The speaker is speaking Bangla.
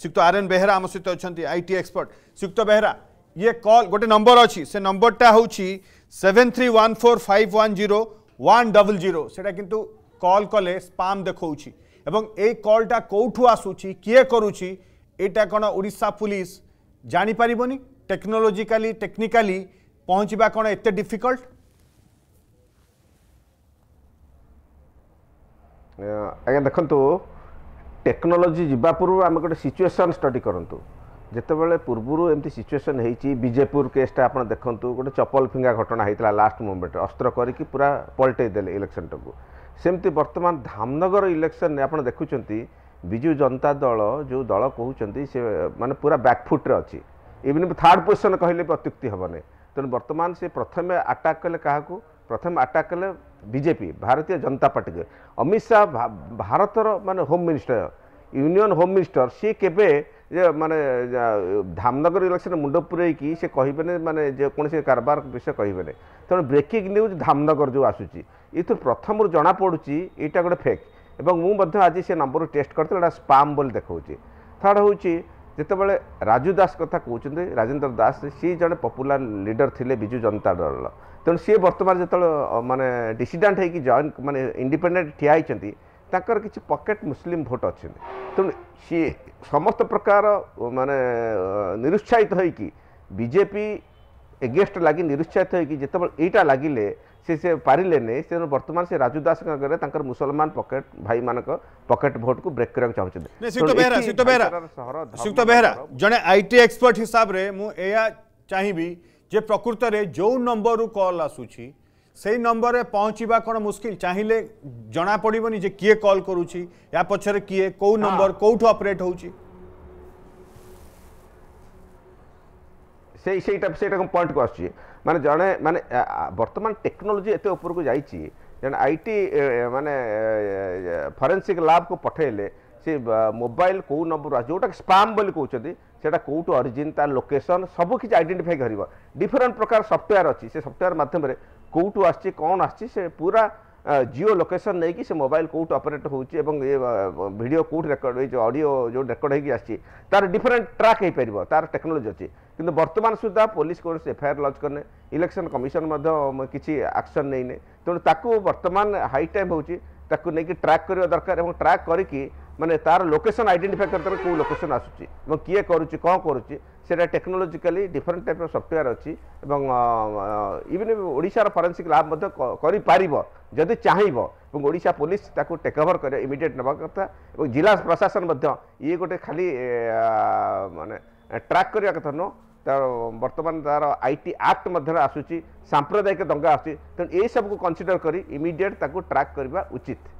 श्रीयुक्त आर एन बेहरा आम सहित अच्छा आई टी एक्सपर्ट श्रीयुक्त बेहरा ये कल गोटे नंबर अच्छी से नंबरटा हूँ seven three one four five one zero one double zero से कल कले स्पाम देखा ये कलटा कौटू आसूँ किए करुच्ची यहाँ कौन ओडा पुलिस जापर टेक्नोलोजिकाली टेक्निकाली पहुँचवा कौन एत डिफिकल्ट आज ଦେଖନ୍ତୁ টেকনোলোজি যা পূর্ব আমি গোটে সিচুয়েসন স্টডি করতু যেতবে পূর্বর এমতি সিচুয়েসন হয়েছি বিজেপুর কেসটা আপনার দেখুন গোটে চপল ফিঙ্গা ঘটনা হয়েছিল লাস্ট মুভমেন্টে অস্ত্র করিকি পুরা পল্টাই দেলে ইলেকশনটাকে সেমতি বর্তমান ধামনগর ইলেকশন আপনার দেখুম বিজু জনতা দল যে দল কুমার সে মানে পুরা ব্যাকফুট্রে অছি ইভিন থার্ড পজিশন কহিলে অত্যুক্তি হবনি তেমন বর্তমান সে প্রথমে আটাক কলে কাহকু প্রথমে আটাক কলে ବିଜେପି ଭାରତୀୟ ଜନତା ପାର୍ଟିକୁ ଅମିତ ଶାହା ଭାରତର ମାନେ home minister union home minister ସିଏ କେବେ ଯେ ମାନେ ଧାମନଗର ଇଲେକ୍ସନ୍ ମୁଣ୍ଡ ପୂରେଇକି ସେ କହିବେନି ମାନେ ଯେକୌଣସି କାରବାର ବିଷୟ କହିବେନି ତେଣୁ ବ୍ରେକିଂ ନ୍ୟୁଜ୍ ଧାମନଗର ଯେଉଁ ଆସୁଛି ଏଥିରୁ ପ୍ରଥମରୁ ଜଣାପଡ଼ୁଛି ଏଇଟା ଗୋଟେ ଫେକ୍ ଏବଂ ମୁଁ ମଧ୍ୟ ଆଜି ସେ ନମ୍ବରରୁ ଟେଷ୍ଟ କରିଥିଲି ଏଇଟା ସ୍ପାମ୍ ବୋଲି ଦେଖାଉଛି ଥାର୍ଡ଼ ହେଉଛି ଯେତେବେଳେ ରାଜୁ ଦାସ କଥା କହୁଛନ୍ତି ରାଜେନ୍ଦ୍ର ଦାସ ସିଏ ଜଣେ ପପୁଲାର ଲିଡର ଥିଲେ ବିଜୁ ଜନତା ଦଳର तेणु सी बर्तमान जो मानने डिडेंट हो जॉन मान इंडिपेडे ठिया होती कि पकेट मुसलीम भोट अच्छे तेणु सी समस्त प्रकार मानने निरुत्साहित हो बीजेपी एगेस्ट लगे निरुत्साहित होते यहाँ लगे से से पारे नहीं बर्तमान से राजू दास मुसलमान पकेट भाई मान पकेट भोट को ब्रेक करा चाहते बेहरा जन आई टी एक्सपर्ट हिसाब से मुझे चाहिए जे प्रकृत में जो नंबर रू कल आसूरी से नंबर में पहुँचवा कौन मुस्किल चाहिए जना पड़े नहीं किए कल कर या पचर किए कौ नंबर कौट अपरेट हो पॉइंट को आसे जड़े मानने वर्तमान टेक्नोलोजी एत उपरकू जाए आई टी माने फरेन्सिक लाब को पठेले ସେ ମୋବାଇଲ କେଉଁ ନମ୍ବର ଆସିଛି ଯେଉଁଟାକି ସ୍ପାମ୍ ବୋଲି କହୁଛନ୍ତି ସେଇଟା କେଉଁଠୁ ଅରିଜିନ୍ ତାର ଲୋକେସନ୍ ସବୁ କିଛି ଆଇଡେଣ୍ଟିଫାଇ କରିବ ଡିଫରେଣ୍ଟ ପ୍ରକାର ସଫ୍ଟୱେୟାର ଅଛି ସେ ସଫ୍ଟୱେୟାର ମାଧ୍ୟମରେ କେଉଁଠୁ ଆସିଛି କ'ଣ ଆସିଛି ସେ ପୁରା ଜିଓ ଲୋକେସନ୍ ନେଇକି ସେ ମୋବାଇଲ କେଉଁଠୁ ଅପରେଟ୍ ହେଉଛି ଏବଂ ଏ ଭିଡ଼ିଓ କେଉଁଠି ରେକର୍ଡ଼ ଏଇ ଯେଉଁ ଅଡ଼ିଓ ଯେଉଁ ରେକର୍ଡ଼ ହେଇକି ଆସିଛି ତାର ଡିଫରେଣ୍ଟ ଟ୍ରାକ୍ ହେଇପାରିବ ତାର ଟେକ୍ନୋଲୋଜି ଅଛି କିନ୍ତୁ ବର୍ତ୍ତମାନ ସୁଦ୍ଧା ପୋଲିସ କୌଣସି ଏଫଆଇଆର୍ ଲଞ୍ଚ କରିନି ଇଲେକ୍ସନ୍ କମିଶନ୍ ମଧ୍ୟ କିଛି ଆକ୍ସନ୍ ନେଇନି ତେଣୁ ତାକୁ ବର୍ତ୍ତମାନ ହାଇ ଟାଇମ୍ ହେଉଛି ତାକୁ ନେଇକି ଟ୍ରାକ୍ କରିବା ଦରକାର ଏବଂ ଟ୍ରାକ୍ କରିକି ମାନେ ତାର ଲୋକେସନ୍ ଆଇଡେଣ୍ଟିଫାଏ କରିଦେବ କେଉଁ ଲୋକେସନ୍ ଆସୁଛି ଏବଂ କିଏ କରୁଛି କ'ଣ କରୁଛି ସେଇଟା ଟେକ୍ନୋଲୋଜିକାଲି ଡିଫରେଣ୍ଟ ଟାଇପ୍ର ସଫ୍ଟୱେୟାର ଅଛି ଏବଂ ଇଭିନ୍ ଓଡ଼ିଶାର ଫରେନ୍ସିକ୍ ଲାବ୍ ମଧ୍ୟ କରିପାରିବ ଯଦି ଚାହିଁବ ଏବଂ ଓଡ଼ିଶା ପୋଲିସ ତାକୁ ଟେକ୍ଓଭର୍ କରିବ ଇମିଡ଼ିଏଟ୍ ନେବା କଥା ଏବଂ ଜିଲ୍ଲା ପ୍ରଶାସନ ମଧ୍ୟ ଇଏ ଗୋଟେ ଖାଲି ମାନେ ଟ୍ରାକ୍ କରିବା କଥା ନୁହଁ ତାର ବର୍ତ୍ତମାନ ତାର ଆଇ ଟି ଆକ୍ଟ ମଧ୍ୟରେ ଆସୁଛି ସାମ୍ପ୍ରଦାୟିକ ଦଙ୍ଗା ଆସୁଛି ତେଣୁ ଏସବୁକୁ କନସିଡ଼ର କରି ଇମିଡ଼ିଏଟ୍ ତାକୁ ଟ୍ରାକ୍ କରିବା ଉଚିତ